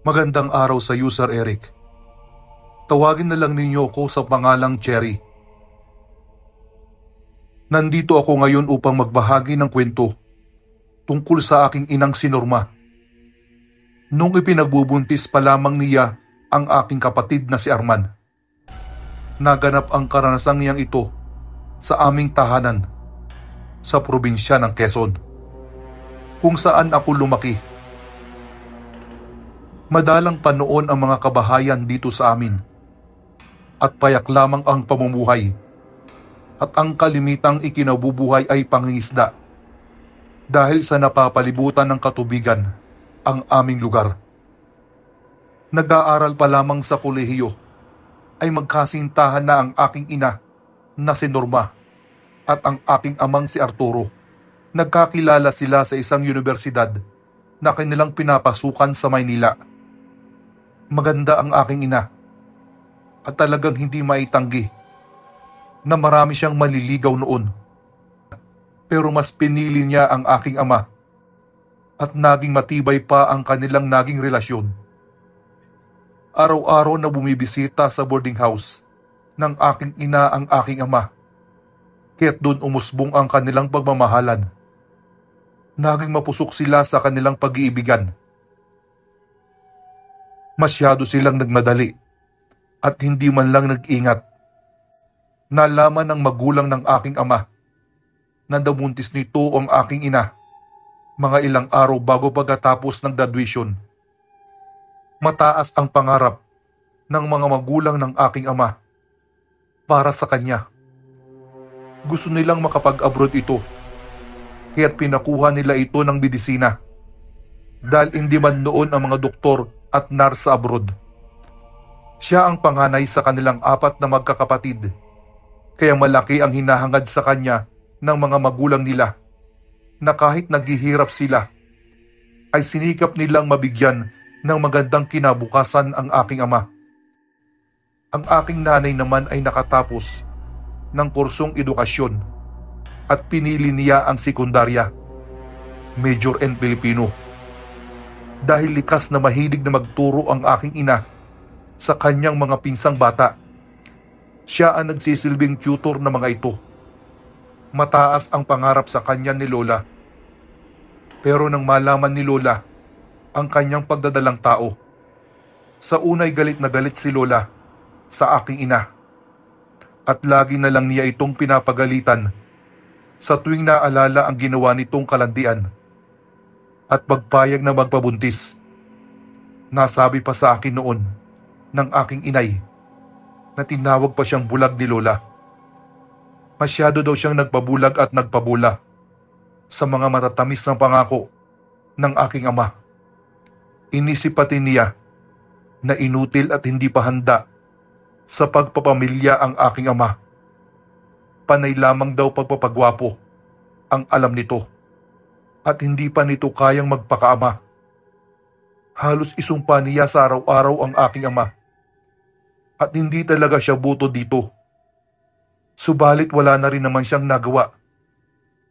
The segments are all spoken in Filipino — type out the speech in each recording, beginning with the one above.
Magandang araw sa user Eric. Tawagin na lang ninyo ako sa pangalang Cherry. Nandito ako ngayon upang magbahagi ng kwento tungkol sa aking inang si Norma. Nung ipinagbubuntis pa lamang niya ang aking kapatid na si Arman. Naganap ang karanasang niyang ito sa aming tahanan sa probinsya ng Quezon kung saan ako lumaki Madalang pa noon ang mga kabahayan dito sa amin. At payak lamang ang pamumuhay. At ang kalimitang ikinabubuhay ay pangingisda. Dahil sa napapalibutan ng katubigan, ang aming lugar. Nag-aaral pa lamang sa kolehiyo ay magkasintahan na ang aking ina na si Norma at ang aking amang si Arturo. Nagkakilala sila sa isang universidad na kanilang pinapasukan sa Maynila maganda ang aking ina at talagang hindi maitanggi na marami siyang maliligaw noon. Pero mas pinili niya ang aking ama at naging matibay pa ang kanilang naging relasyon. Araw-araw na bumibisita sa boarding house ng aking ina ang aking ama. Kaya't doon umusbong ang kanilang pagmamahalan. Naging mapusok sila sa kanilang pag-iibigan Masyado silang nagmadali at hindi man lang nag-ingat. Nalaman ng magulang ng aking ama na damuntis nito ang aking ina mga ilang araw bago pagkatapos ng graduation. Mataas ang pangarap ng mga magulang ng aking ama para sa kanya. Gusto nilang makapag-abroad ito kaya't pinakuha nila ito ng medisina. Dahil hindi man noon ang mga doktor at Nar abroad. Siya ang panganay sa kanilang apat na magkakapatid, kaya malaki ang hinahangad sa kanya ng mga magulang nila na kahit naghihirap sila, ay sinikap nilang mabigyan ng magandang kinabukasan ang aking ama. Ang aking nanay naman ay nakatapos ng kursong edukasyon at pinili niya ang sekundarya, Major N. Pilipino dahil likas na mahilig na magturo ang aking ina sa kanyang mga pinsang bata. Siya ang nagsisilbing tutor ng mga ito. Mataas ang pangarap sa kanya ni Lola. Pero nang malaman ni Lola ang kanyang pagdadalang tao, sa unay galit na galit si Lola sa aking ina. At lagi na lang niya itong pinapagalitan sa tuwing naalala ang ginawa nitong kalandian at pagpayag na magpabuntis. Nasabi pa sa akin noon ng aking inay na tinawag pa siyang bulag ni Lola. Masyado daw siyang nagpabulag at nagpabula sa mga matatamis na pangako ng aking ama. Inisip pati niya na inutil at hindi pa handa sa pagpapamilya ang aking ama. Panay lamang daw pagpapagwapo ang alam nito at hindi pa nito kayang magpakaama. Halos isumpa niya sa araw-araw ang aking ama. At hindi talaga siya buto dito. Subalit wala na rin naman siyang nagawa.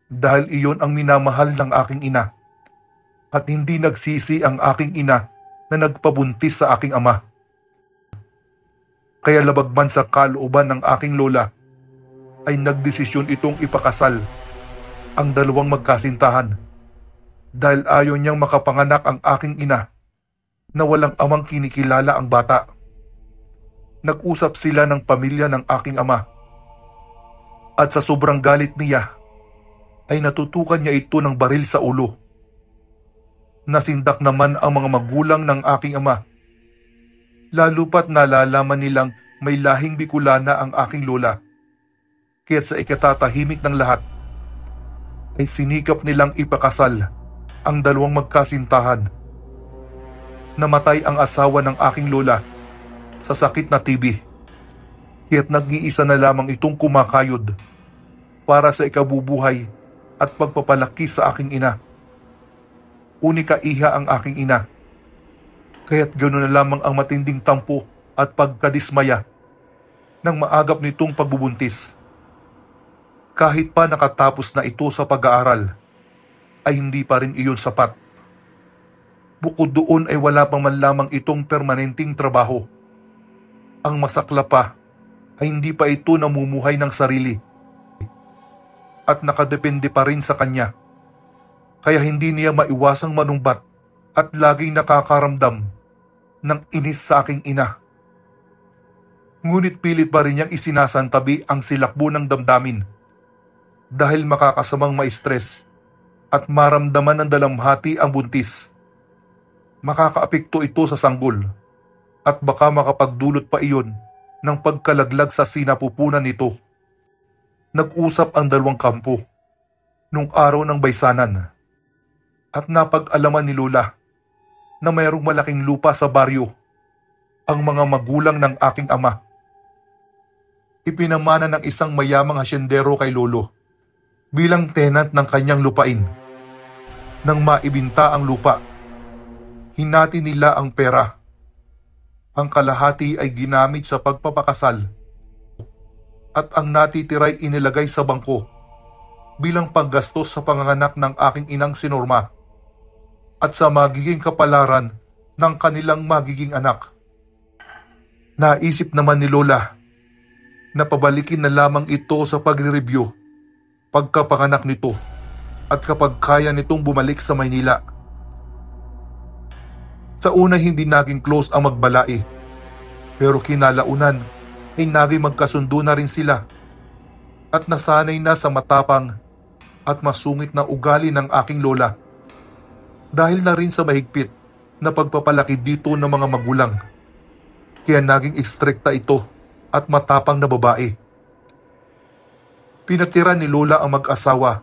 Dahil iyon ang minamahal ng aking ina. At hindi nagsisi ang aking ina na nagpabuntis sa aking ama. Kaya labagman sa kalooban ng aking lola, ay nagdesisyon itong ipakasal ang dalawang magkasintahan dahil ayaw niyang makapanganak ang aking ina na walang amang kinikilala ang bata. Nag-usap sila ng pamilya ng aking ama. At sa sobrang galit niya, ay natutukan niya ito ng baril sa ulo. Nasindak naman ang mga magulang ng aking ama. Lalo pat nalalaman nilang may lahing Bicolana ang aking lola. Kaya't sa ikatatahimik ng lahat, ay sinikap nilang ipakasal ang dalawang magkasintahan. Namatay ang asawa ng aking lola sa sakit na TB. Yet nag-iisa na lamang itong kumakayod para sa ikabubuhay at pagpapalaki sa aking ina. Unika iha ang aking ina. Kaya't ganoon na lamang ang matinding tampo at pagkadismaya ng maagap nitong pagbubuntis. Kahit pa nakatapos na ito sa pag-aaral, ay hindi pa rin iyon sapat. Bukod doon ay wala pa man lamang itong permanenteng trabaho. Ang masakla pa ay hindi pa ito namumuhay ng sarili at nakadepende pa rin sa kanya. Kaya hindi niya maiwasang manumbat at laging nakakaramdam ng inis sa aking ina. Ngunit pilit pa rin niyang isinasantabi ang silakbo ng damdamin dahil makakasamang ma-stress at maramdaman ng dalamhati ang buntis. Makakaapekto ito sa sanggol at baka makapagdulot pa iyon ng pagkalaglag sa sinapupunan nito. Nag-usap ang dalawang kampo nung araw ng baysanan at napag-alaman ni Lola na mayroong malaking lupa sa baryo ang mga magulang ng aking ama. Ipinamana ng isang mayamang hasyendero kay Lolo bilang tenant ng kanyang lupain nang maibinta ang lupa. Hinati nila ang pera. Ang kalahati ay ginamit sa pagpapakasal at ang natitiray inilagay sa bangko bilang paggastos sa panganganak ng aking inang si Norma at sa magiging kapalaran ng kanilang magiging anak. Naisip naman ni Lola na pabalikin na lamang ito sa pagre-review pagkapanganak nito at kapag kaya nitong bumalik sa Maynila. Sa una hindi naging close ang magbalae pero kinalaunan ay naging magkasundo na rin sila at nasanay na sa matapang at masungit na ugali ng aking lola dahil na rin sa mahigpit na pagpapalaki dito ng mga magulang kaya naging istrikta ito at matapang na babae. Pinatira ni Lola ang mag-asawa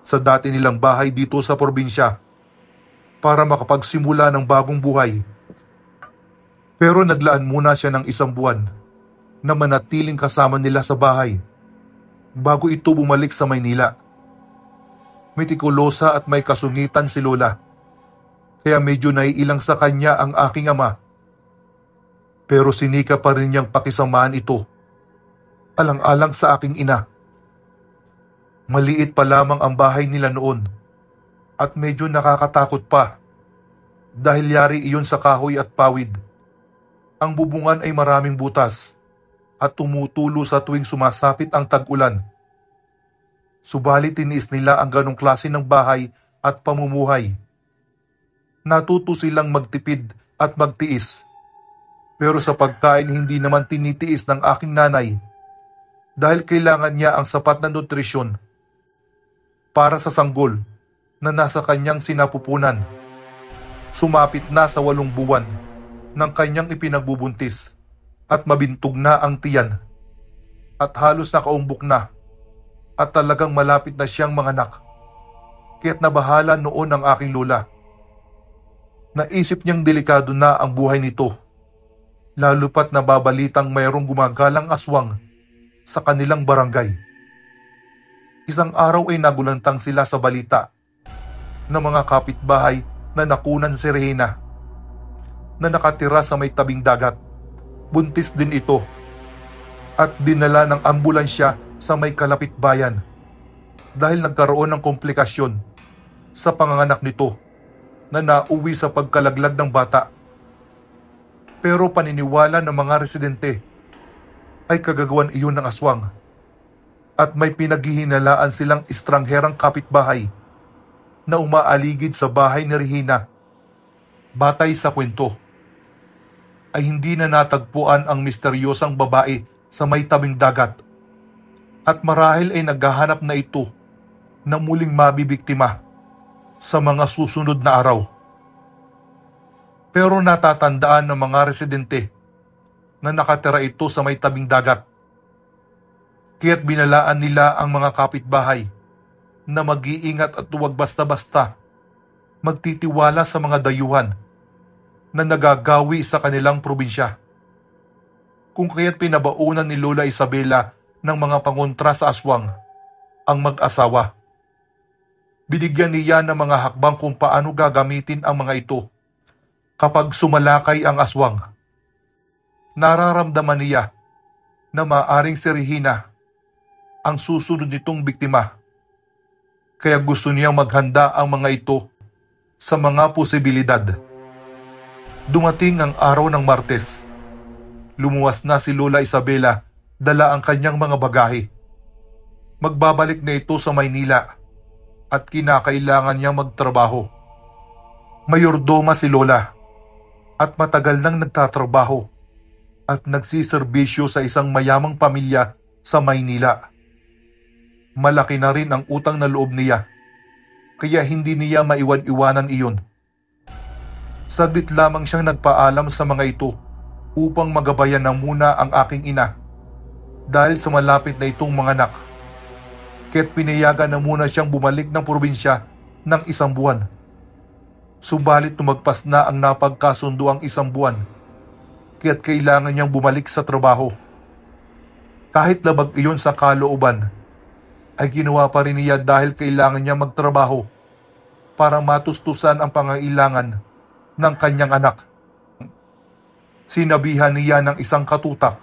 sa dati nilang bahay dito sa probinsya para makapagsimula ng bagong buhay. Pero naglaan muna siya ng isang buwan na manatiling kasama nila sa bahay bago ito bumalik sa Maynila. Mitikulosa at may kasungitan si Lola kaya medyo naiilang sa kanya ang aking ama. Pero sinika pa rin niyang pakisamaan ito, alang-alang sa aking ina. Maliit pa lamang ang bahay nila noon at medyo nakakatakot pa dahil yari iyon sa kahoy at pawid. Ang bubungan ay maraming butas at tumutulo sa tuwing sumasapit ang tag-ulan. Subalit tiniis nila ang ganong klase ng bahay at pamumuhay. Natuto silang magtipid at magtiis. Pero sa pagkain hindi naman tinitiis ng aking nanay dahil kailangan niya ang sapat na nutrisyon para sa sanggol na nasa kanyang sinapupunan. Sumapit na sa walong buwan ng kanyang ipinagbubuntis at mabintog na ang tiyan at halos nakaumbok na at talagang malapit na siyang manganak. Kaya't nabahala noon ang aking lola. Naisip niyang delikado na ang buhay nito. Lalo pat nababalitang mayroong gumagalang aswang sa kanilang barangay. Isang araw ay nagulantang sila sa balita ng mga kapitbahay na nakunan si Rehena na nakatira sa may tabing dagat. Buntis din ito at dinala ng ambulansya sa may kalapit bayan dahil nagkaroon ng komplikasyon sa panganganak nito na nauwi sa pagkalaglag ng bata. Pero paniniwala ng mga residente ay kagagawan iyon ng aswang at may pinaghihinalaan silang estrangherang kapitbahay na umaaligid sa bahay ni Regina. Batay sa kwento, ay hindi na natagpuan ang misteryosang babae sa may tabing dagat at marahil ay naghahanap na ito na muling mabibiktima sa mga susunod na araw. Pero natatandaan ng mga residente na nakatira ito sa may tabing dagat Kaya't binalaan nila ang mga kapitbahay na mag-iingat at huwag basta-basta magtitiwala sa mga dayuhan na nagagawi sa kanilang probinsya. Kung kaya't pinabaunan ni Lola Isabela ng mga pangontra sa aswang, ang mag-asawa. Binigyan niya ng mga hakbang kung paano gagamitin ang mga ito kapag sumalakay ang aswang. Nararamdaman niya na maaring si Regina ang susunod nitong biktima. Kaya gusto niyang maghanda ang mga ito sa mga posibilidad. Dumating ang araw ng Martes. Lumuwas na si Lola Isabela dala ang kanyang mga bagahe. Magbabalik na ito sa Maynila at kinakailangan niyang magtrabaho. Mayordoma si Lola at matagal nang nagtatrabaho at nagsiserbisyo sa isang mayamang pamilya sa Maynila malaki na rin ang utang na loob niya. Kaya hindi niya maiwan-iwanan iyon. Saglit lamang siyang nagpaalam sa mga ito upang magabayan na muna ang aking ina dahil sa malapit na itong mga anak. Kaya't pinayagan na muna siyang bumalik ng probinsya ng isang buwan. Subalit tumagpas na ang napagkasundo ang isang buwan kaya't kailangan niyang bumalik sa trabaho. Kahit labag iyon sa kalooban, ay ginawa pa rin niya dahil kailangan niya magtrabaho para matustusan ang pangailangan ng kanyang anak. Sinabihan niya ng isang katutak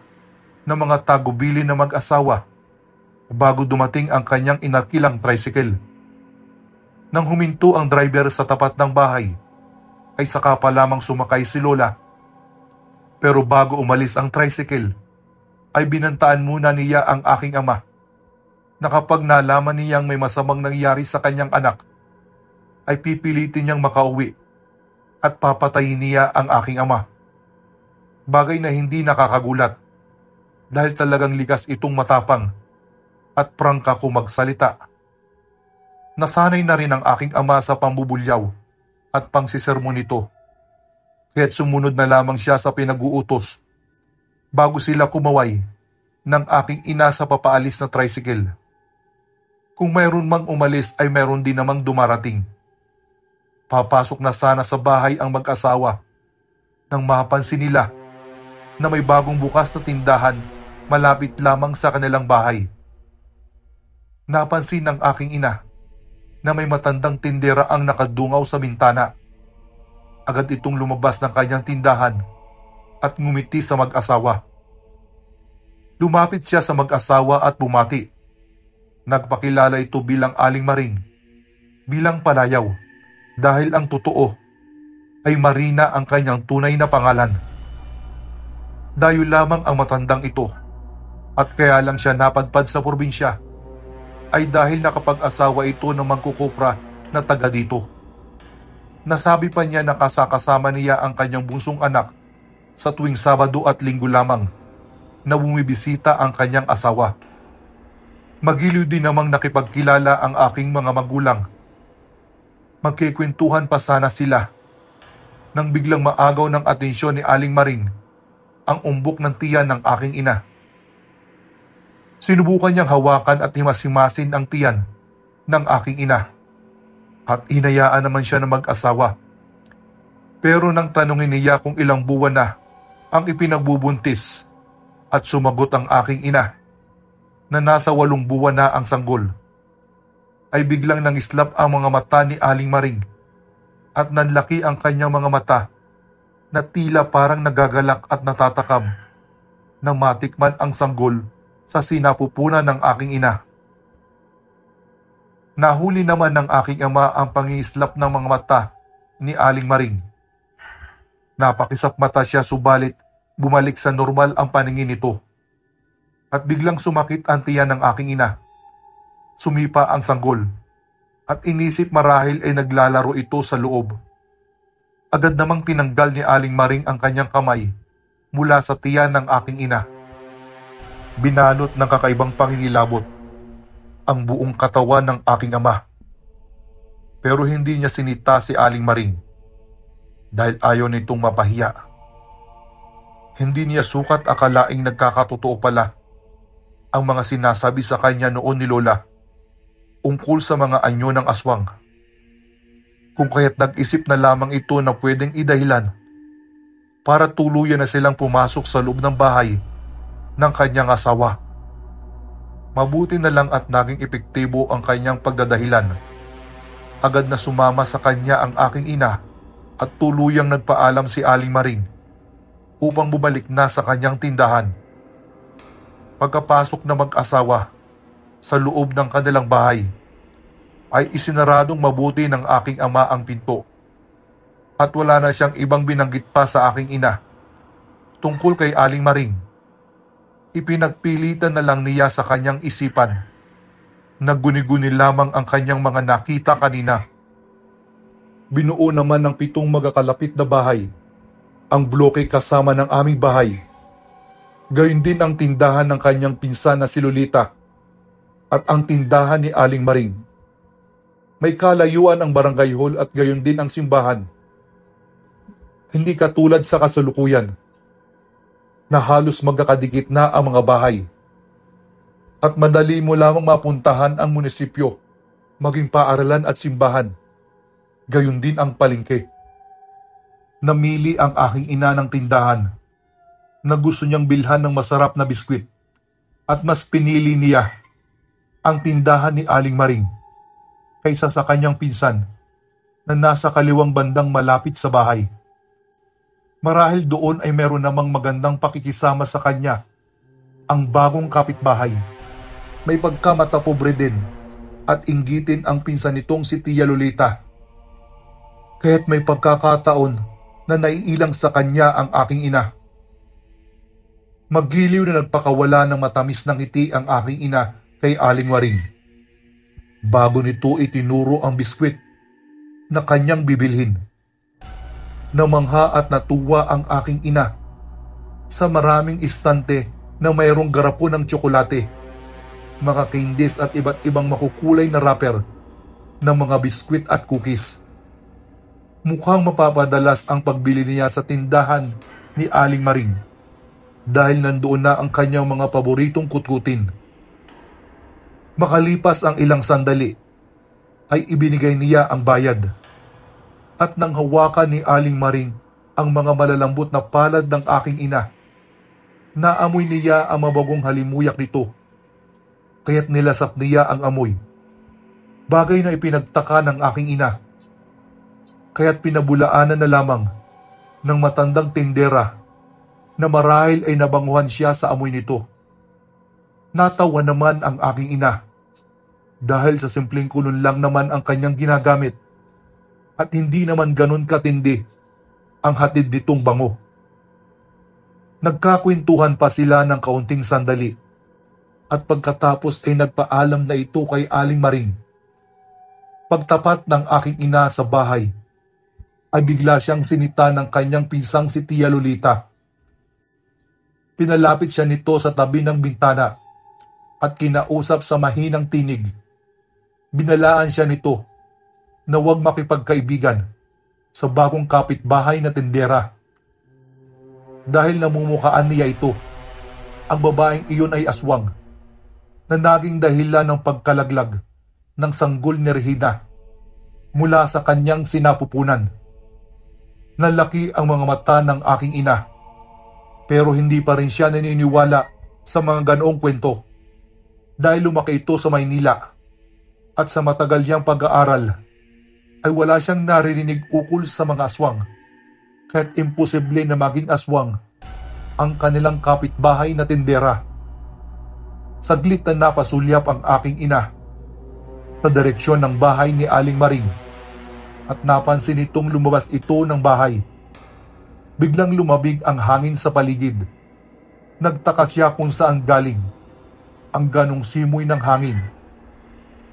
ng mga tagubili na mag-asawa bago dumating ang kanyang inarkilang tricycle. Nang huminto ang driver sa tapat ng bahay, ay saka pa lamang sumakay si Lola. Pero bago umalis ang tricycle, ay binantaan muna niya ang aking ama na kapag nalaman niyang may masamang nangyari sa kanyang anak, ay pipilitin niyang makauwi at papatayin niya ang aking ama. Bagay na hindi nakakagulat dahil talagang likas itong matapang at prangka ko magsalita. Nasanay na rin ang aking ama sa pambubulyaw at pangsisermon nito. Kaya't sumunod na lamang siya sa pinag-uutos bago sila kumaway ng aking ina sa papaalis na tricycle kung mayroon mang umalis ay mayroon din namang dumarating. Papasok na sana sa bahay ang mag-asawa nang mapansin nila na may bagong bukas na tindahan malapit lamang sa kanilang bahay. Napansin ng aking ina na may matandang tindera ang nakadungaw sa bintana. Agad itong lumabas ng kanyang tindahan at ngumiti sa mag-asawa. Lumapit siya sa mag-asawa at bumati Nagpakilala ito bilang Aling Maring, bilang palayaw, dahil ang totoo ay Marina ang kanyang tunay na pangalan. Dayo lamang ang matandang ito at kaya lang siya napadpad sa probinsya ay dahil nakapag-asawa ito ng mangkukupra na taga dito. Nasabi pa niya na kasakasama niya ang kanyang bunsong anak sa tuwing Sabado at Linggo lamang na bumibisita ang kanyang asawa Magiliw din namang nakipagkilala ang aking mga magulang. Magkikwentuhan pa sana sila. Nang biglang maagaw ng atensyon ni Aling Marin, ang umbok ng tiyan ng aking ina. Sinubukan niyang hawakan at himasimasin ang tiyan ng aking ina. At inayaan naman siya na mag-asawa. Pero nang tanungin niya kung ilang buwan na ang ipinagbubuntis at sumagot ang aking ina na nasa walong buwan na ang sanggol, ay biglang nang islap ang mga mata ni Aling Maring at nanlaki ang kanyang mga mata na tila parang nagagalak at natatakam na matikman ang sanggol sa sinapupunan ng aking ina. Nahuli naman ng aking ama ang pangiislap ng mga mata ni Aling Maring. Napakisap mata siya subalit bumalik sa normal ang paningin nito at biglang sumakit ang tiyan ng aking ina. Sumipa ang sanggol at inisip marahil ay naglalaro ito sa loob. Agad namang tinanggal ni Aling Maring ang kanyang kamay mula sa tiyan ng aking ina. Binalot ng kakaibang pangingilabot ang buong katawan ng aking ama. Pero hindi niya sinita si Aling Maring dahil ayaw nitong mapahiya. Hindi niya sukat akalaing nagkakatotoo pala ang mga sinasabi sa kanya noon ni Lola ungkol sa mga anyo ng aswang. Kung kaya't nag-isip na lamang ito na pwedeng idahilan para tuluyan na silang pumasok sa loob ng bahay ng kanyang asawa. Mabuti na lang at naging epektibo ang kanyang pagdadahilan. Agad na sumama sa kanya ang aking ina at tuluyang nagpaalam si Aling Maring upang bumalik na sa kanyang tindahan pagkapasok na mag-asawa sa loob ng kanilang bahay ay isinaradong mabuti ng aking ama ang pinto at wala na siyang ibang binanggit pa sa aking ina tungkol kay Aling Maring. Ipinagpilitan na lang niya sa kanyang isipan na guni-guni lamang ang kanyang mga nakita kanina. Binuo naman ng pitong magkakalapit na bahay ang bloke kasama ng aming bahay Gayon din ang tindahan ng kanyang pinsan na si Lolita at ang tindahan ni Aling Maring. May kalayuan ang barangay hall at gayon din ang simbahan. Hindi katulad sa kasalukuyan na halos magkakadikit na ang mga bahay at madali mo lamang mapuntahan ang munisipyo, maging paaralan at simbahan. Gayon din ang palingke. Namili ang aking ina ng tindahan na gusto niyang bilhan ng masarap na biskwit at mas pinili niya ang tindahan ni Aling Maring kaysa sa kanyang pinsan na nasa kaliwang bandang malapit sa bahay. Marahil doon ay meron namang magandang pakikisama sa kanya ang bagong kapitbahay. May pagkamatapobre din at inggitin ang pinsan nitong si Tia Lolita. Kaya't may pagkakataon na naiilang sa kanya ang aking ina magiliw na nagpakawala ng matamis ng ngiti ang aking ina kay Aling Waring. Bago nito itinuro ang biskwit na kanyang bibilhin. Namangha at natuwa ang aking ina sa maraming istante na mayroong garapon ng tsokolate, mga candies at iba't ibang makukulay na wrapper ng mga biskwit at cookies. Mukhang mapapadalas ang pagbili niya sa tindahan ni Aling Maring dahil nandoon na ang kanyang mga paboritong kutkutin. Makalipas ang ilang sandali, ay ibinigay niya ang bayad. At nang hawakan ni Aling Maring ang mga malalambot na palad ng aking ina, naamoy niya ang mabagong halimuyak nito. Kaya't nilasap niya ang amoy. Bagay na ipinagtaka ng aking ina. Kaya't pinabulaanan na lamang ng matandang tindera na marahil ay nabanguhan siya sa amoy nito. Natawa naman ang aking ina dahil sa simpleng kulon lang naman ang kanyang ginagamit at hindi naman ganun katindi ang hatid nitong bango. Nagkakwentuhan pa sila ng kaunting sandali at pagkatapos ay nagpaalam na ito kay Aling Maring. Pagtapat ng aking ina sa bahay ay bigla siyang sinita ng kanyang pinsang si Tia Lolita Pinalapit siya nito sa tabi ng bintana at kinausap sa mahinang tinig. Binalaan siya nito na huwag makipagkaibigan sa bagong kapitbahay na tindera. Dahil namumukaan niya ito, ang babaeng iyon ay aswang na naging dahilan ng pagkalaglag ng sanggol ni Regina mula sa kanyang sinapupunan. Nalaki ang mga mata ng aking ina pero hindi pa rin siya naniniwala sa mga ganoong kwento. Dahil lumaki ito sa Maynila at sa matagal niyang pag-aaral ay wala siyang naririnig ukol sa mga aswang. Kahit imposible na maging aswang ang kanilang kapitbahay na tindera. Saglit na napasulyap ang aking ina sa direksyon ng bahay ni Aling Maring at napansin itong lumabas ito ng bahay biglang lumabig ang hangin sa paligid. Nagtaka siya kung saan galing ang ganong simoy ng hangin.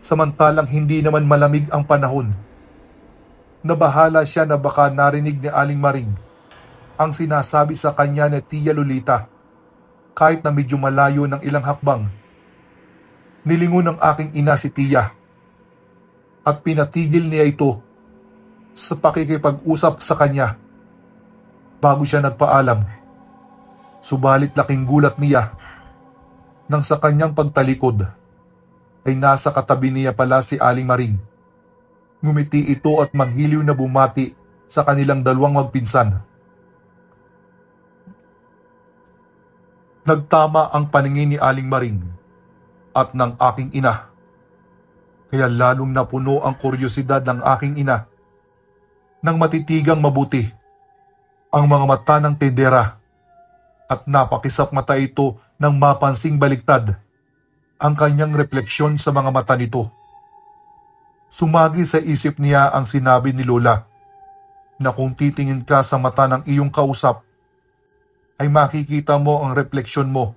Samantalang hindi naman malamig ang panahon. Nabahala siya na baka narinig ni Aling Maring ang sinasabi sa kanya ni Tia Lolita kahit na medyo malayo ng ilang hakbang. Nilingon ng aking ina si Tia at pinatigil niya ito sa pakikipag-usap sa kanya bago siya nagpaalam. Subalit laking gulat niya nang sa kanyang pagtalikod ay nasa katabi niya pala si Aling Maring. Ngumiti ito at manghiliw na bumati sa kanilang dalawang magpinsan. Nagtama ang paningin ni Aling Maring at ng aking ina. Kaya lalong napuno ang kuryosidad ng aking ina nang matitigang mabuti ang mga mata ng tindera at napakisap mata ito ng mapansing baligtad ang kanyang refleksyon sa mga mata nito. Sumagi sa isip niya ang sinabi ni Lola na kung titingin ka sa mata ng iyong kausap ay makikita mo ang refleksyon mo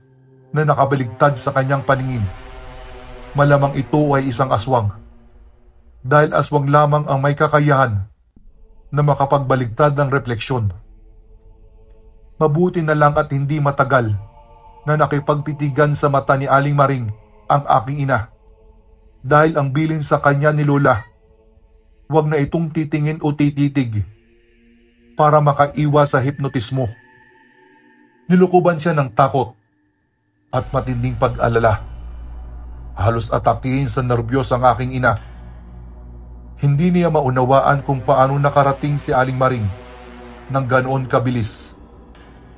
na nakabaligtad sa kanyang paningin. Malamang ito ay isang aswang. Dahil aswang lamang ang may kakayahan na makapagbaligtad ng refleksyon. Mabuti na lang at hindi matagal na nakipagtitigan sa mata ni Aling Maring ang aking ina. Dahil ang bilin sa kanya ni Lola, huwag na itong titingin o tititig para makaiwas sa hipnotismo. Nilukuban siya ng takot at matinding pag-alala. Halos atakihin sa nerbiyos ang aking ina. Hindi niya maunawaan kung paano nakarating si Aling Maring ng ganoon kabilis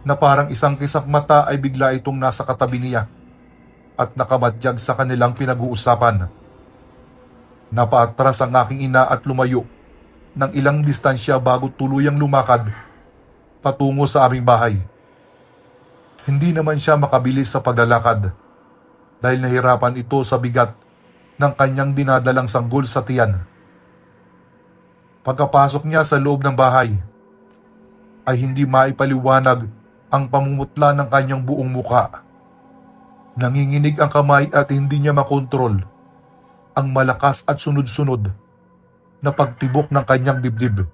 na parang isang kisak mata ay bigla itong nasa katabi niya at nakamadyag sa kanilang pinag-uusapan. Napaatras ang aking ina at lumayo ng ilang distansya bago tuluyang lumakad patungo sa aming bahay. Hindi naman siya makabilis sa paglalakad dahil nahirapan ito sa bigat ng kanyang dinadalang sanggol sa tiyan. Pagkapasok niya sa loob ng bahay, ay hindi maipaliwanag ang pamumutla ng kanyang buong muka. Nanginginig ang kamay at hindi niya makontrol ang malakas at sunod-sunod na pagtibok ng kanyang dibdib.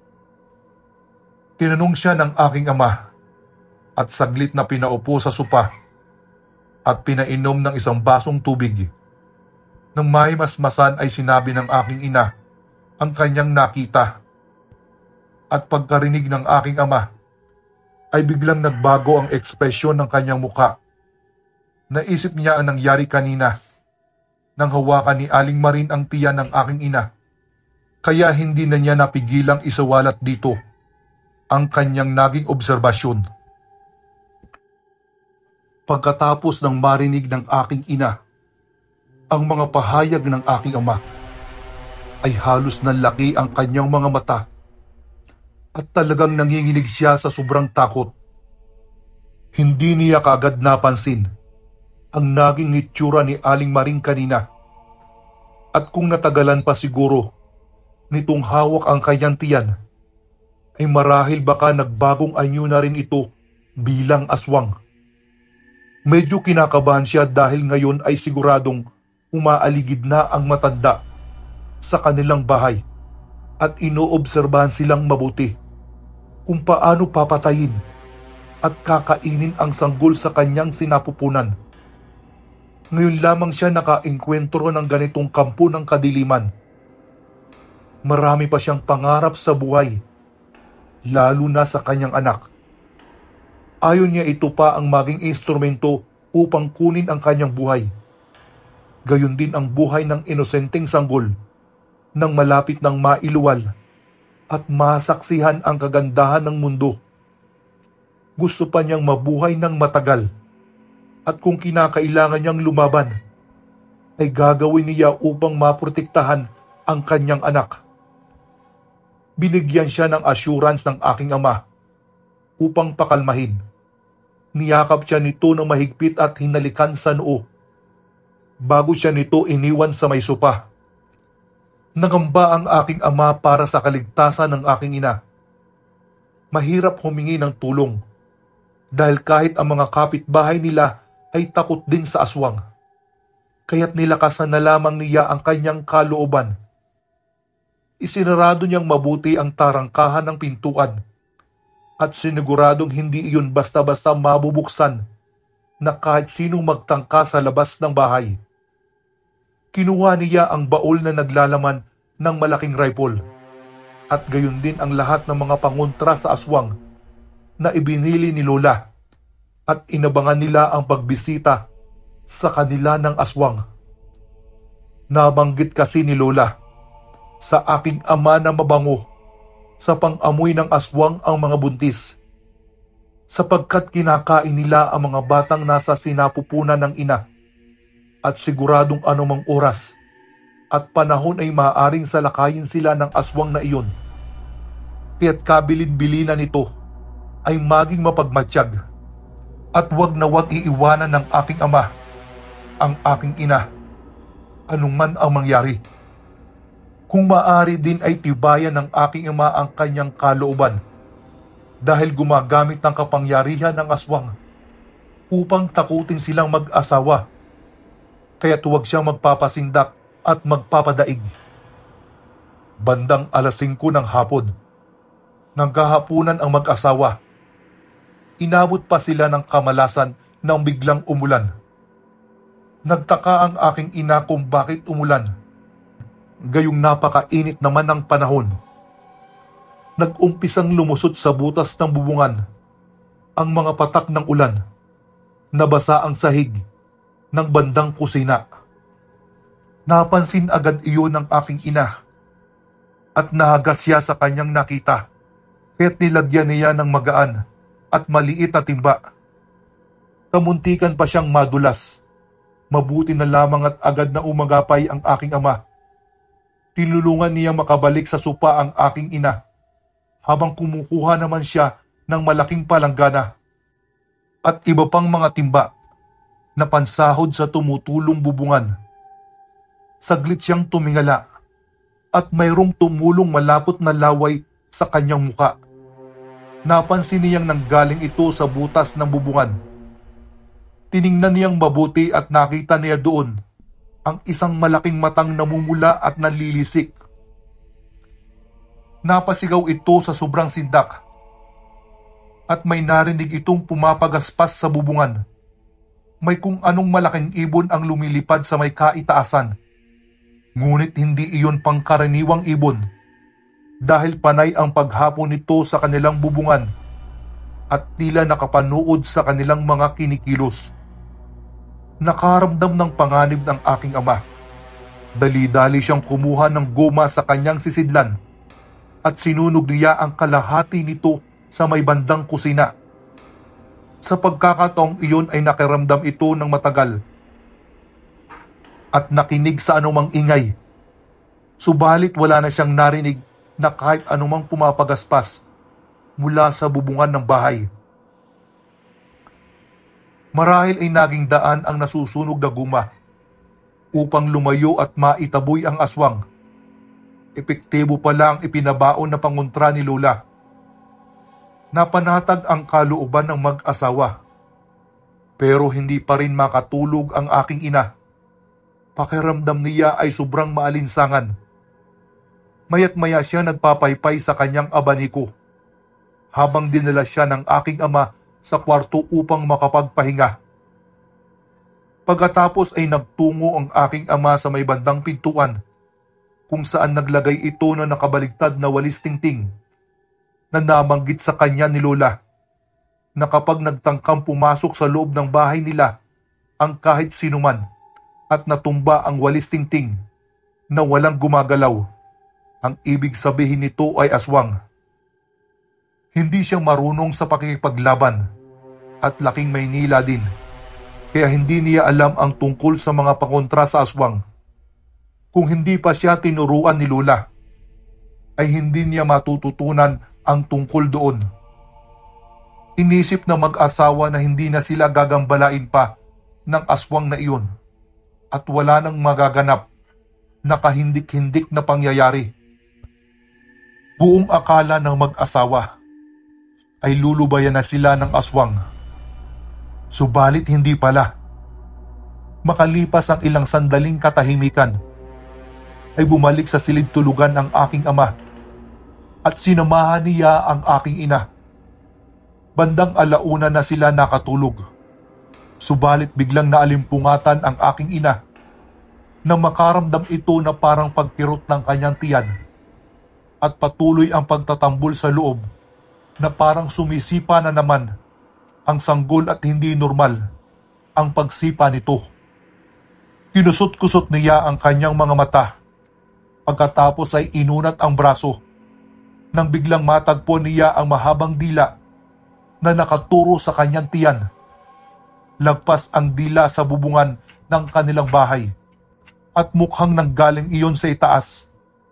Tinanong siya ng aking ama at saglit na pinaupo sa supa at pinainom ng isang basong tubig. Nang may masmasan ay sinabi ng aking ina ang kanyang nakita at pagkarinig ng aking ama ay biglang nagbago ang ekspresyon ng kanyang muka. Naisip niya ang nangyari kanina nang hawakan ni Aling Marin ang tiyan ng aking ina. Kaya hindi na niya napigilang isawalat dito ang kanyang naging obserbasyon. Pagkatapos ng marinig ng aking ina, ang mga pahayag ng aking ama, ay halos nalaki ang kanyang mga mata at talagang nanginginig siya sa sobrang takot. Hindi niya kaagad napansin ang naging itsura ni Aling Maring kanina. At kung natagalan pa siguro nitong hawak ang kayantian, ay marahil baka nagbagong anyo na rin ito bilang aswang. Medyo kinakabahan siya dahil ngayon ay siguradong umaaligid na ang matanda sa kanilang bahay at inoobserbahan silang mabuti kung paano papatayin at kakainin ang sanggol sa kanyang sinapupunan. Ngayon lamang siya nakainkwentro ng ganitong kampo ng kadiliman. Marami pa siyang pangarap sa buhay, lalo na sa kanyang anak. Ayon niya ito pa ang maging instrumento upang kunin ang kanyang buhay. Gayon din ang buhay ng inosenteng sanggol nang malapit ng mailuwal at masaksihan ang kagandahan ng mundo. Gusto pa niyang mabuhay ng matagal at kung kinakailangan niyang lumaban, ay gagawin niya upang maprotektahan ang kanyang anak. Binigyan siya ng assurance ng aking ama upang pakalmahin. Niyakap siya nito ng mahigpit at hinalikan sa noo. Bago siya nito iniwan sa may sopa Nangamba ang aking ama para sa kaligtasan ng aking ina. Mahirap humingi ng tulong dahil kahit ang mga kapitbahay nila ay takot din sa aswang. Kaya't nilakasan na lamang niya ang kanyang kalooban. Isinarado niyang mabuti ang tarangkahan ng pintuan at siniguradong hindi iyon basta-basta mabubuksan na kahit sinong magtangka sa labas ng bahay kinuha niya ang baul na naglalaman ng malaking rifle at gayon din ang lahat ng mga pangontra sa aswang na ibinili ni Lola at inabangan nila ang pagbisita sa kanila ng aswang. Nabanggit kasi ni Lola sa aking ama na mabango sa pang-amoy ng aswang ang mga buntis sapagkat kinakain nila ang mga batang nasa sinapupunan ng ina at siguradong anumang oras at panahon ay maaaring salakayin sila ng aswang na iyon. Kaya't kabilin-bilinan nito ay maging mapagmatsyag at wag na wag iiwanan ng aking ama, ang aking ina, anuman ang mangyari. Kung maaari din ay tibayan ng aking ama ang kanyang kalooban dahil gumagamit ng kapangyarihan ng aswang upang takutin silang mag-asawa kaya tuwag siyang magpapasindak at magpapadaig. Bandang alas 5 ng hapon, nanggahapunan ang mag-asawa. Inabot pa sila ng kamalasan nang biglang umulan. Nagtaka ang aking ina kung bakit umulan. Gayong napakainit naman ng panahon. Nagumpisang lumusot sa butas ng bubungan ang mga patak ng ulan. Nabasa ang sahig ng bandang kusina. Napansin agad iyon ng aking ina at nahagas siya sa kanyang nakita kaya't nilagyan niya ng magaan at maliit na timba. Kamuntikan pa siyang madulas. Mabuti na lamang at agad na umagapay ang aking ama. Tinulungan niya makabalik sa supa ang aking ina habang kumukuha naman siya ng malaking palanggana at iba pang mga timba na pansahod sa tumutulong bubungan. Saglit siyang tumingala at mayroong tumulong malapot na laway sa kanyang muka. Napansin niyang nanggaling ito sa butas ng bubungan. Tiningnan niyang mabuti at nakita niya doon ang isang malaking matang namumula at nanlilisik. Napasigaw ito sa sobrang sindak at may narinig itong pumapagaspas sa bubungan may kung anong malaking ibon ang lumilipad sa may kaitaasan. Ngunit hindi iyon pangkaraniwang ibon dahil panay ang paghapon nito sa kanilang bubungan at tila nakapanood sa kanilang mga kinikilos. Nakaramdam ng panganib ng aking ama. Dali-dali siyang kumuha ng goma sa kanyang sisidlan at sinunog niya ang kalahati nito sa may bandang kusina sa pagkakatong iyon ay nakiramdam ito ng matagal at nakinig sa anumang ingay. Subalit wala na siyang narinig na kahit anumang pumapagaspas mula sa bubungan ng bahay. Marahil ay naging daan ang nasusunog na guma upang lumayo at maitaboy ang aswang. Epektibo pala ang ipinabaon na pangontra ni Lola napanatag ang kalooban ng mag-asawa. Pero hindi pa rin makatulog ang aking ina. Pakiramdam niya ay sobrang maalinsangan. Mayat maya siya nagpapaypay sa kanyang abaniko habang dinala siya ng aking ama sa kwarto upang makapagpahinga. Pagkatapos ay nagtungo ang aking ama sa may bandang pintuan kung saan naglagay ito na nakabaligtad na walis tingting. -ting na nabanggit sa kanya ni Lola na kapag nagtangkang pumasok sa loob ng bahay nila ang kahit sinuman at natumba ang walis tingting na walang gumagalaw. Ang ibig sabihin nito ay aswang. Hindi siya marunong sa pakikipaglaban at laking Maynila din kaya hindi niya alam ang tungkol sa mga pangontra sa aswang. Kung hindi pa siya tinuruan ni Lola ay hindi niya matututunan ang tungkol doon. Inisip na mag-asawa na hindi na sila gagambalain pa ng aswang na iyon at wala nang magaganap na kahindik-hindik na pangyayari. Buong akala ng mag-asawa ay lulubayan na sila ng aswang. Subalit hindi pala. Makalipas ang ilang sandaling katahimikan, ay bumalik sa silid tulugan ang aking ama at sinamahan niya ang aking ina. Bandang alauna na sila nakatulog. Subalit biglang naalimpungatan ang aking ina nang makaramdam ito na parang pagkirot ng kanyang tiyan at patuloy ang pagtatambol sa loob na parang sumisipa na naman ang sanggol at hindi normal ang pagsipa nito. Kinusot-kusot niya ang kanyang mga mata pagkatapos ay inunat ang braso nang biglang matagpo niya ang mahabang dila na nakaturo sa kanyang tiyan. Lagpas ang dila sa bubungan ng kanilang bahay at mukhang nanggaling iyon sa itaas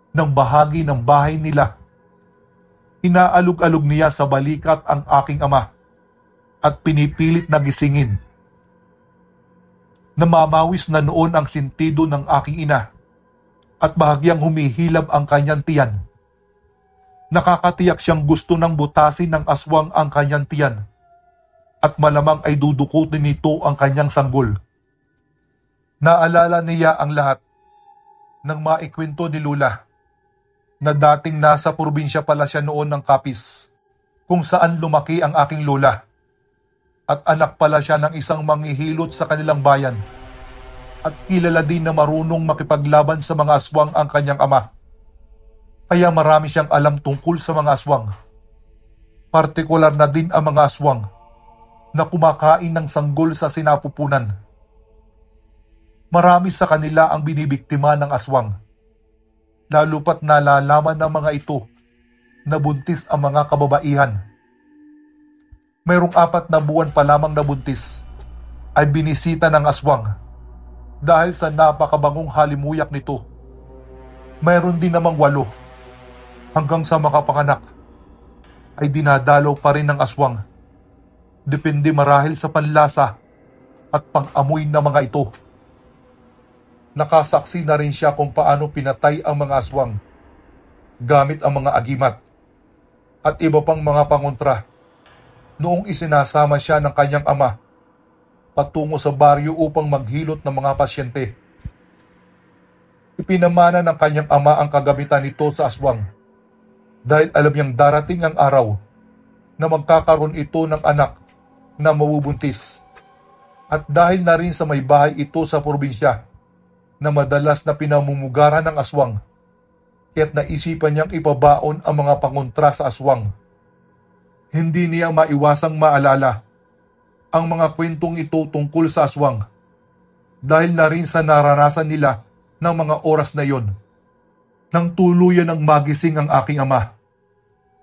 ng bahagi ng bahay nila. Inaalog-alog niya sa balikat ang aking ama at pinipilit na gisingin. Namamawis na noon ang sintido ng aking ina at bahagyang humihilab ang kanyang tiyan nakakatiyak siyang gusto ng butasin ng aswang ang kanyang tiyan at malamang ay dudukutin nito ang kanyang sanggol. Naalala niya ang lahat ng maikwento ni Lula na dating nasa probinsya pala siya noon ng Kapis kung saan lumaki ang aking lola at anak pala siya ng isang manghihilot sa kanilang bayan at kilala din na marunong makipaglaban sa mga aswang ang kanyang ama kaya marami siyang alam tungkol sa mga aswang. Partikular na din ang mga aswang na kumakain ng sanggol sa sinapupunan. Marami sa kanila ang binibiktima ng aswang. Lalo pat nalalaman ng mga ito na buntis ang mga kababaihan. Mayroong apat na buwan pa lamang na buntis ay binisita ng aswang dahil sa napakabangong halimuyak nito. Mayroon din namang walo hanggang sa makapanganak ay dinadalaw pa rin ng aswang. Depende marahil sa panlasa at pang-amoy ng mga ito. Nakasaksi na rin siya kung paano pinatay ang mga aswang gamit ang mga agimat at iba pang mga pangontra noong isinasama siya ng kanyang ama patungo sa baryo upang maghilot ng mga pasyente. Ipinamana ng kanyang ama ang kagamitan nito sa aswang dahil alam niyang darating ang araw na magkakaroon ito ng anak na mabubuntis. At dahil na rin sa may bahay ito sa probinsya na madalas na pinamumugaran ng aswang, kaya't naisipan niyang ipabaon ang mga pangontra sa aswang. Hindi niya maiwasang maalala ang mga kwentong ito tungkol sa aswang dahil na rin sa naranasan nila ng mga oras na yon nang tuluyan ng magising ang aking ama,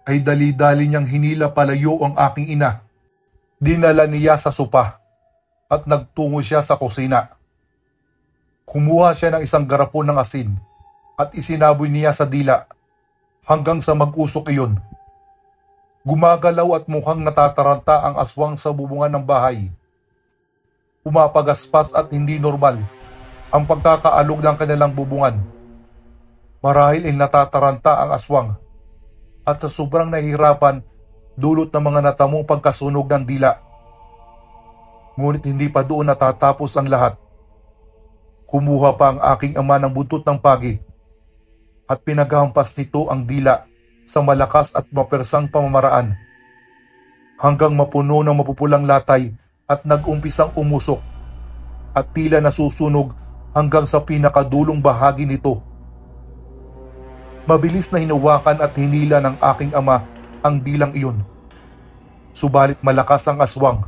ay dali-dali niyang hinila palayo ang aking ina. Dinala niya sa sopa at nagtungo siya sa kusina. Kumuha siya ng isang garapon ng asin at isinaboy niya sa dila hanggang sa mag-usok iyon. Gumagalaw at mukhang natataranta ang aswang sa bubungan ng bahay. Umapagaspas at hindi normal ang pagkakaalog ng kanilang bubungan Marahil ay natataranta ang aswang at sa sobrang nahihirapan dulot ng mga natamong pagkasunog ng dila. Ngunit hindi pa doon natatapos ang lahat. Kumuha pa ang aking ama ng buntot ng pagi at pinaghampas nito ang dila sa malakas at mapersang pamamaraan hanggang mapuno ng mapupulang latay at nagumpisang umusok at tila nasusunog hanggang sa pinakadulong bahagi nito Mabilis na hinawakan at hinila ng aking ama ang dilang iyon. Subalit malakas ang aswang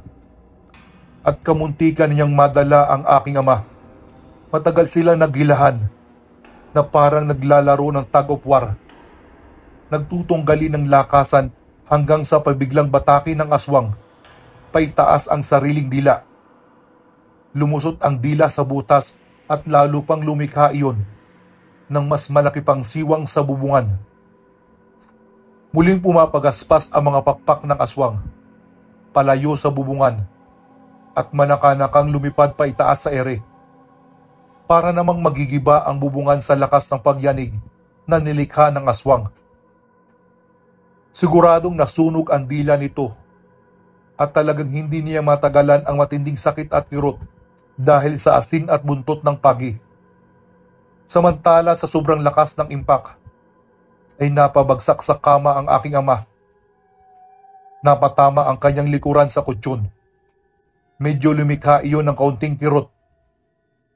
at kamuntikan niyang madala ang aking ama. Matagal sila naghilahan na parang naglalaro ng tag of war. Nagtutunggali ng lakasan hanggang sa pabiglang bataki ng aswang. Paitaas ang sariling dila. Lumusot ang dila sa butas at lalo pang lumikha iyon ng mas malaki pang siwang sa bubungan. Muling pumapagaspas ang mga pakpak ng aswang, palayo sa bubungan, at manakanakang lumipad pa itaas sa ere. Para namang magigiba ang bubungan sa lakas ng pagyanig na nilikha ng aswang. Siguradong nasunog ang dila nito at talagang hindi niya matagalan ang matinding sakit at kirot dahil sa asin at buntot ng pagi. Samantala sa sobrang lakas ng impact, ay napabagsak sa kama ang aking ama. Napatama ang kanyang likuran sa kutsyon. Medyo lumikha iyon ng kaunting kirot.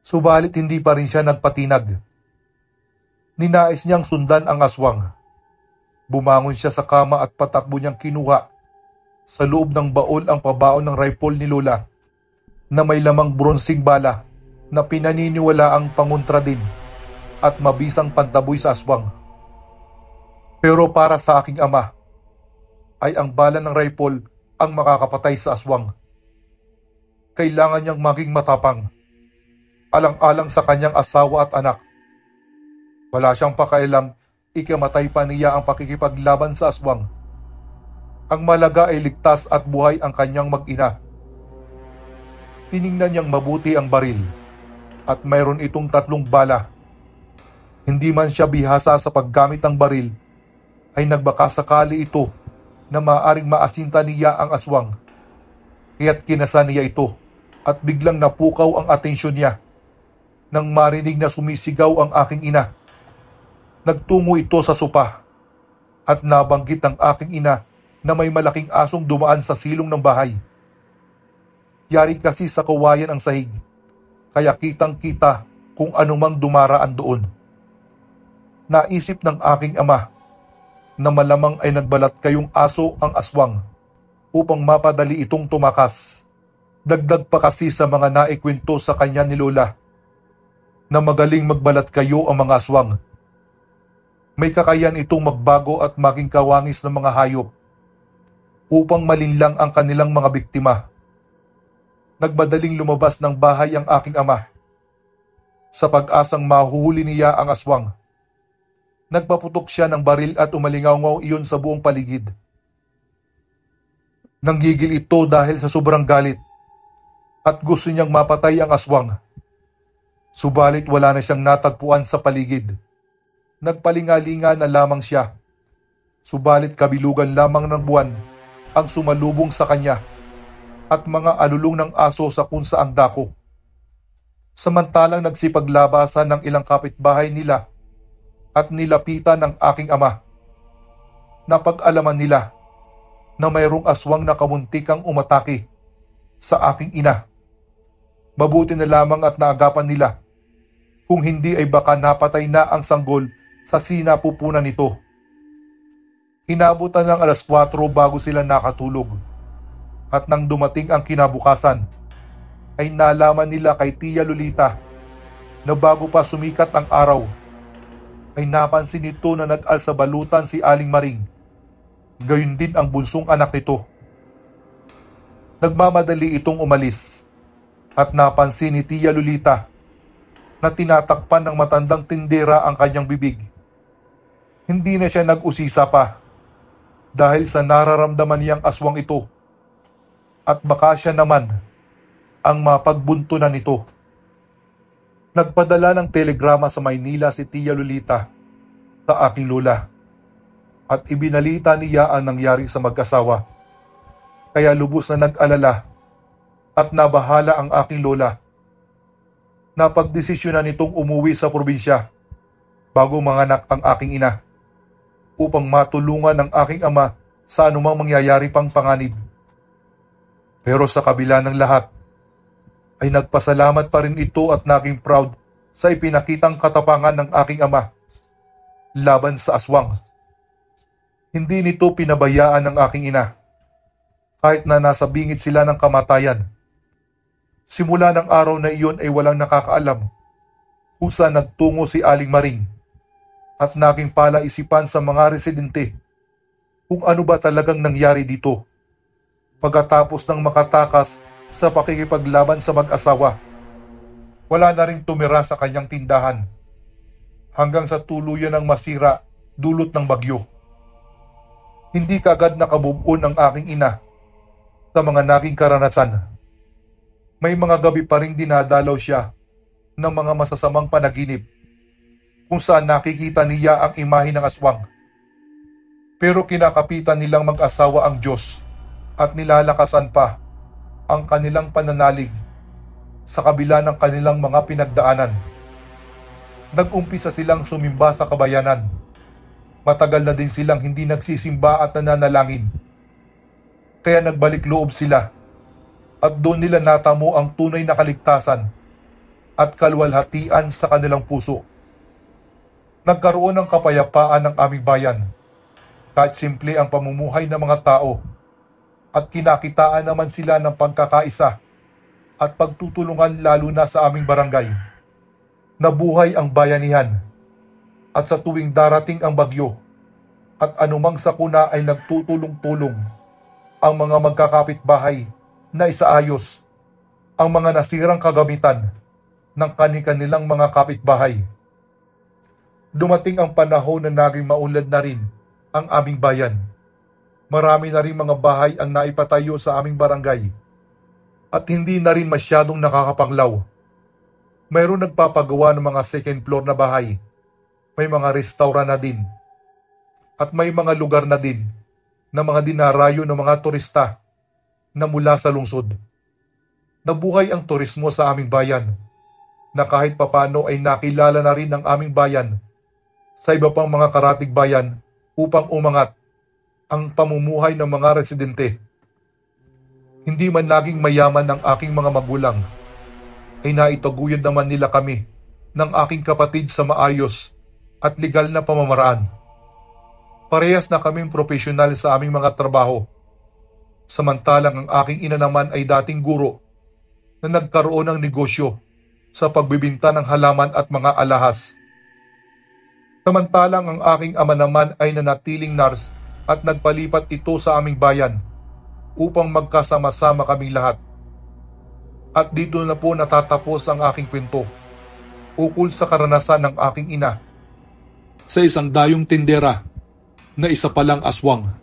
Subalit hindi pa rin siya nagpatinag. Ninais niyang sundan ang aswang. Bumangon siya sa kama at patakbo niyang kinuha sa loob ng baol ang pabaon ng rifle ni Lola na may lamang bronsing bala na pinaniniwala ang pangontra din at mabisang pandaboy sa aswang. Pero para sa aking ama, ay ang bala ng rifle ang makakapatay sa aswang. Kailangan niyang maging matapang, alang-alang sa kanyang asawa at anak. Wala siyang pakailam, ikamatay pa niya ang pakikipaglaban sa aswang. Ang malaga ay ligtas at buhay ang kanyang mag-ina. Tiningnan niyang mabuti ang baril at mayroon itong tatlong bala hindi man siya bihasa sa paggamit ng baril, ay nagbaka sakali ito na maaring maasinta niya ang aswang. Kaya't kinasa niya ito at biglang napukaw ang atensyon niya nang marinig na sumisigaw ang aking ina. Nagtungo ito sa sopa at nabanggit ang aking ina na may malaking asong dumaan sa silong ng bahay. Yari kasi sa kawayan ang sahig, kaya kitang kita kung anumang dumaraan doon naisip ng aking ama na malamang ay nagbalat kayong aso ang aswang upang mapadali itong tumakas. Dagdag pa kasi sa mga naikwento sa kanya ni Lola na magaling magbalat kayo ang mga aswang. May kakayan itong magbago at maging kawangis ng mga hayop upang malinlang ang kanilang mga biktima. Nagmadaling lumabas ng bahay ang aking ama sa pag-asang mahuhuli niya ang aswang nagpaputok siya ng baril at umalingaw iyon sa buong paligid. Nanggigil ito dahil sa sobrang galit at gusto niyang mapatay ang aswang. Subalit wala na siyang natagpuan sa paligid. Nagpalingalinga na lamang siya. Subalit kabilugan lamang ng buwan ang sumalubong sa kanya at mga alulong ng aso sa kunsaang dako. Samantalang nagsipaglabasan ng ilang kapitbahay nila at nilapitan ng aking ama. Napag-alaman nila na mayroong aswang na kamuntikang umataki sa aking ina. Mabuti na lamang at naagapan nila. Kung hindi ay baka napatay na ang sanggol sa sinapupunan nito. Hinabutan ng alas 4 bago sila nakatulog. At nang dumating ang kinabukasan, ay nalaman nila kay Tia Lolita na bago pa sumikat ang araw ay napansin nito na nag-al sa balutan si Aling Maring. Gayun din ang bunsong anak nito. Nagmamadali itong umalis at napansin ni Tia Lolita na tinatakpan ng matandang tindera ang kanyang bibig. Hindi na siya nag-usisa pa dahil sa nararamdaman niyang aswang ito at baka siya naman ang mapagbuntunan nito. Nagpadala ng telegrama sa Maynila si Tia Lolita sa aking lola at ibinalita niya ang nangyari sa mag-asawa. Kaya lubos na nag-alala at nabahala ang aking lola. Napagdesisyonan nitong umuwi sa probinsya bago manganak ang aking ina upang matulungan ang aking ama sa anumang mangyayari pang panganib. Pero sa kabila ng lahat, ay nagpasalamat pa rin ito at naging proud sa ipinakitang katapangan ng aking ama laban sa aswang. Hindi nito pinabayaan ng aking ina kahit na nasa bingit sila ng kamatayan. Simula ng araw na iyon ay walang nakakaalam kusa saan nagtungo si Aling Maring at naging palaisipan sa mga residente kung ano ba talagang nangyari dito. Pagkatapos ng makatakas sa pakikipaglaban sa mag-asawa. Wala na rin tumira sa kanyang tindahan hanggang sa tuluyan ng masira dulot ng bagyo. Hindi kagad nakabubon ang aking ina sa mga naging karanasan. May mga gabi pa rin dinadalaw siya ng mga masasamang panaginip kung saan nakikita niya ang imahe ng aswang. Pero kinakapitan nilang mag-asawa ang Diyos at nilalakasan pa ang kanilang pananalig sa kabila ng kanilang mga pinagdaanan. Nagumpisa silang sumimba sa kabayanan. Matagal na din silang hindi nagsisimba at nananalangin. Kaya nagbalik loob sila at doon nila natamo ang tunay na kaligtasan at kalwalhatian sa kanilang puso. Nagkaroon ng kapayapaan ng aming bayan kahit simple ang pamumuhay ng mga tao at kinakitaan naman sila ng pagkakaisa at pagtutulungan lalo na sa aming barangay. Nabuhay ang bayanihan at sa tuwing darating ang bagyo at anumang sakuna ay nagtutulong-tulong ang mga magkakapitbahay na isaayos ang mga nasirang kagamitan ng kanilang mga kapitbahay. Dumating ang panahon na naging maulad na rin ang aming bayan marami na rin mga bahay ang naipatayo sa aming barangay at hindi na rin masyadong nakakapanglaw. Mayroon nagpapagawa ng mga second floor na bahay. May mga restaurant na din. At may mga lugar na din na mga dinarayo ng mga turista na mula sa lungsod. Nabuhay ang turismo sa aming bayan na kahit papano ay nakilala na rin ang aming bayan sa iba pang mga karatig bayan upang umangat ang pamumuhay ng mga residente. Hindi man laging mayaman ang aking mga magulang, ay naitaguyod naman nila kami ng aking kapatid sa maayos at legal na pamamaraan. Parehas na kaming profesional sa aming mga trabaho. Samantalang ang aking ina naman ay dating guro na nagkaroon ng negosyo sa pagbibinta ng halaman at mga alahas. Samantalang ang aking ama naman ay nanatiling nurse at nagpalipat ito sa aming bayan upang magkasama-sama kaming lahat. At dito na po natatapos ang aking kwento ukol sa karanasan ng aking ina. Sa isang dayong tindera na isa palang aswang